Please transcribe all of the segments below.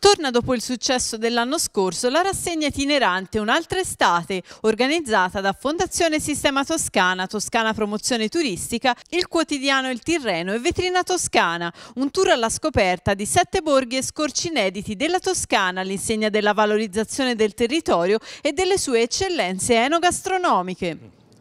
Torna dopo il successo dell'anno scorso la rassegna itinerante Un'altra estate, organizzata da Fondazione Sistema Toscana, Toscana Promozione Turistica, il quotidiano Il Tirreno e Vetrina Toscana, un tour alla scoperta di sette borghi e scorci inediti della Toscana all'insegna della valorizzazione del territorio e delle sue eccellenze enogastronomiche.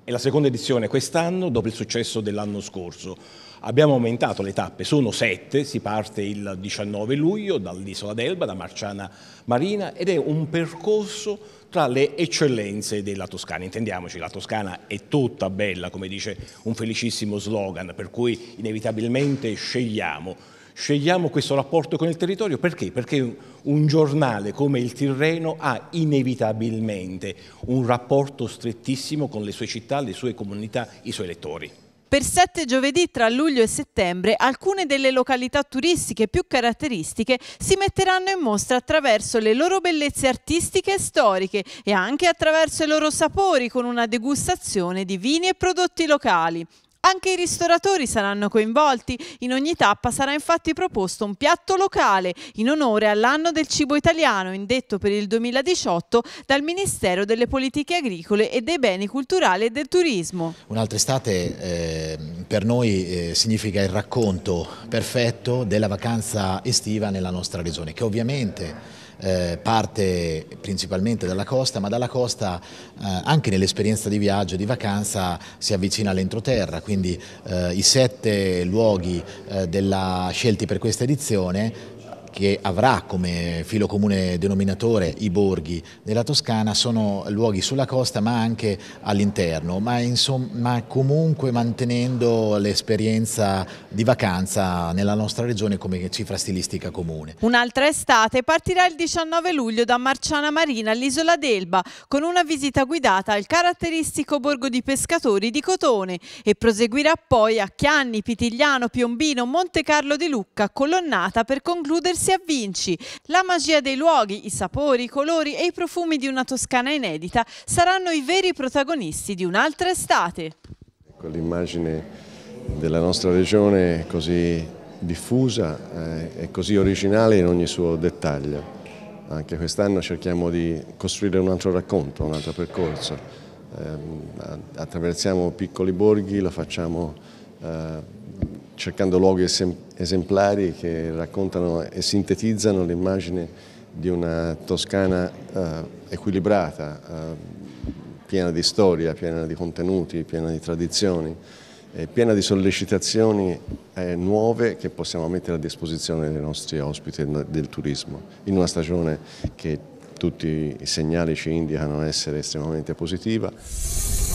È la seconda edizione quest'anno dopo il successo dell'anno scorso. Abbiamo aumentato le tappe, sono sette, si parte il 19 luglio dall'isola d'Elba, da Marciana Marina ed è un percorso tra le eccellenze della Toscana. Intendiamoci, la Toscana è tutta bella, come dice un felicissimo slogan, per cui inevitabilmente scegliamo Scegliamo questo rapporto con il territorio perché? Perché un giornale come il Tirreno ha inevitabilmente un rapporto strettissimo con le sue città, le sue comunità, i suoi lettori. Per sette giovedì tra luglio e settembre alcune delle località turistiche più caratteristiche si metteranno in mostra attraverso le loro bellezze artistiche e storiche e anche attraverso i loro sapori con una degustazione di vini e prodotti locali. Anche i ristoratori saranno coinvolti. In ogni tappa sarà infatti proposto un piatto locale in onore all'anno del cibo italiano, indetto per il 2018 dal Ministero delle Politiche Agricole e dei Beni Culturali e del Turismo. Un'altra estate eh, per noi eh, significa il racconto perfetto della vacanza estiva nella nostra regione, che ovviamente eh, parte principalmente dalla costa, ma dalla costa eh, anche nell'esperienza di viaggio e di vacanza si avvicina all'entroterra, quindi eh, i sette luoghi eh, della, scelti per questa edizione che avrà come filo comune denominatore i borghi della Toscana sono luoghi sulla costa ma anche all'interno, ma, ma, comunque mantenendo l'esperienza di vacanza nella nostra regione come cifra stilistica comune. Un'altra estate partirà il 19 luglio da Marciana Marina all'isola d'Elba con una visita guidata al caratteristico borgo di pescatori di Cotone e proseguirà poi a Chianni, Pitigliano, Piombino, Monte Carlo di Lucca, colonnata per concludersi diversi avvinci. La magia dei luoghi, i sapori, i colori e i profumi di una Toscana inedita saranno i veri protagonisti di un'altra estate. Ecco, L'immagine della nostra regione così diffusa eh, e così originale in ogni suo dettaglio. Anche quest'anno cerchiamo di costruire un altro racconto, un altro percorso. Ehm, attraversiamo piccoli borghi, lo facciamo eh, cercando luoghi esemplari che raccontano e sintetizzano l'immagine di una Toscana eh, equilibrata, eh, piena di storia, piena di contenuti, piena di tradizioni, eh, piena di sollecitazioni eh, nuove che possiamo mettere a disposizione dei nostri ospiti del turismo, in una stagione che tutti i segnali ci indicano essere estremamente positiva.